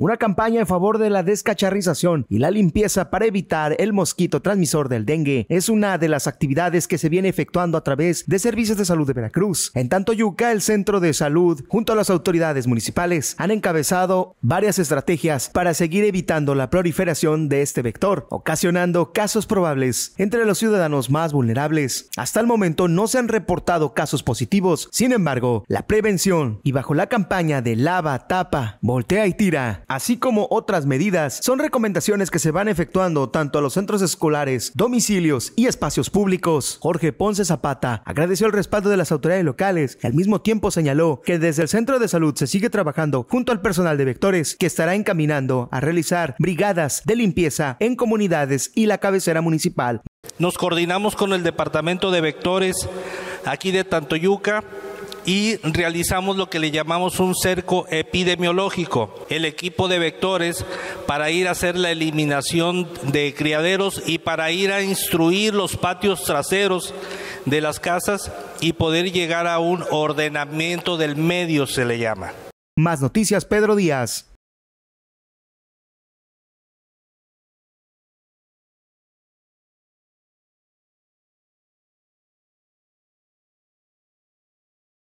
Una campaña en favor de la descacharrización y la limpieza para evitar el mosquito transmisor del dengue es una de las actividades que se viene efectuando a través de servicios de salud de Veracruz. En tanto Yuca, el centro de salud, junto a las autoridades municipales, han encabezado varias estrategias para seguir evitando la proliferación de este vector, ocasionando casos probables entre los ciudadanos más vulnerables. Hasta el momento no se han reportado casos positivos, sin embargo, la prevención y bajo la campaña de lava, tapa, voltea y tira, así como otras medidas, son recomendaciones que se van efectuando tanto a los centros escolares, domicilios y espacios públicos. Jorge Ponce Zapata agradeció el respaldo de las autoridades locales y al mismo tiempo señaló que desde el centro de salud se sigue trabajando junto al personal de vectores que estará encaminando a realizar brigadas de limpieza en comunidades y la cabecera municipal. Nos coordinamos con el departamento de vectores aquí de Tantoyuca y realizamos lo que le llamamos un cerco epidemiológico, el equipo de vectores para ir a hacer la eliminación de criaderos y para ir a instruir los patios traseros de las casas y poder llegar a un ordenamiento del medio, se le llama. Más noticias, Pedro Díaz.